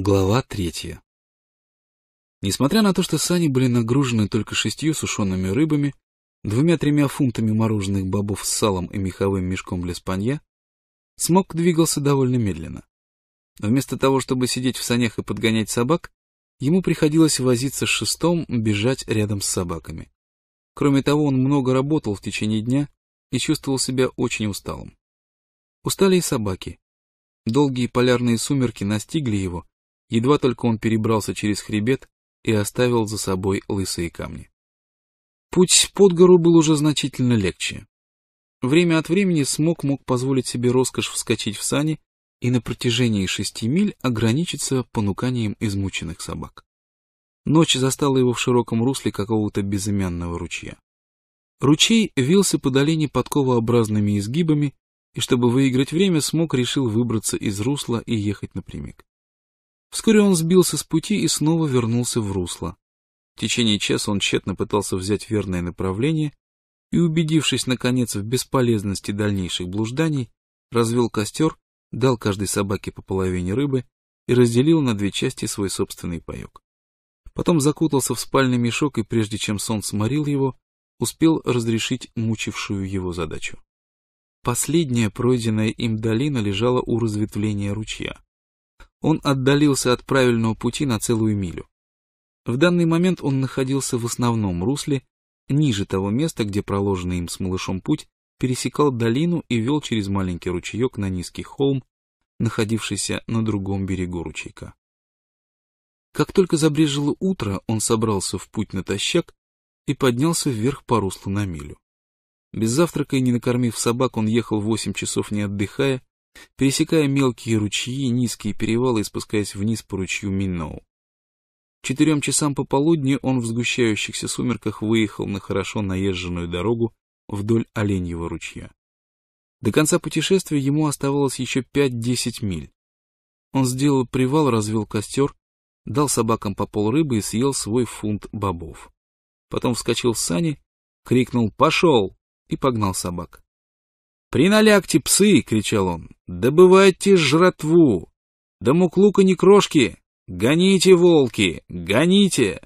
Глава третья. Несмотря на то, что сани были нагружены только шестью сушеными рыбами, двумя-тремя фунтами мороженых бобов с салом и меховым мешком для спанья, Смок двигался довольно медленно. вместо того, чтобы сидеть в санях и подгонять собак, ему приходилось возиться с шестом, бежать рядом с собаками. Кроме того, он много работал в течение дня и чувствовал себя очень усталым. Устали и собаки. Долгие полярные сумерки настигли его, Едва только он перебрался через хребет и оставил за собой лысые камни. Путь под гору был уже значительно легче. Время от времени Смок мог позволить себе роскошь вскочить в сани и на протяжении шести миль ограничиться понуканием измученных собак. Ночь застала его в широком русле какого-то безымянного ручья. Ручей вился по долине подковообразными изгибами, и чтобы выиграть время, Смок решил выбраться из русла и ехать напрямик. Вскоре он сбился с пути и снова вернулся в русло. В течение часа он тщетно пытался взять верное направление и, убедившись, наконец, в бесполезности дальнейших блужданий, развел костер, дал каждой собаке по половине рыбы и разделил на две части свой собственный паек. Потом закутался в спальный мешок и, прежде чем сон сморил его, успел разрешить мучившую его задачу. Последняя пройденная им долина лежала у разветвления ручья он отдалился от правильного пути на целую милю. В данный момент он находился в основном русле, ниже того места, где проложенный им с малышом путь пересекал долину и вел через маленький ручеек на низкий холм, находившийся на другом берегу ручейка. Как только забрежило утро, он собрался в путь натощак и поднялся вверх по руслу на милю. Без завтрака и не накормив собак, он ехал восемь часов не отдыхая, пересекая мелкие ручьи, низкие перевалы и спускаясь вниз по ручью Миноу. Четырем часам пополудни он в сгущающихся сумерках выехал на хорошо наезженную дорогу вдоль Оленьего ручья. До конца путешествия ему оставалось еще пять-десять миль. Он сделал привал, развел костер, дал собакам по пол рыбы и съел свой фунт бобов. Потом вскочил с сани, крикнул «Пошел!» и погнал собак. «При псы!» — кричал он. «Добывайте жратву! Да муклука не крошки! Гоните, волки! Гоните!»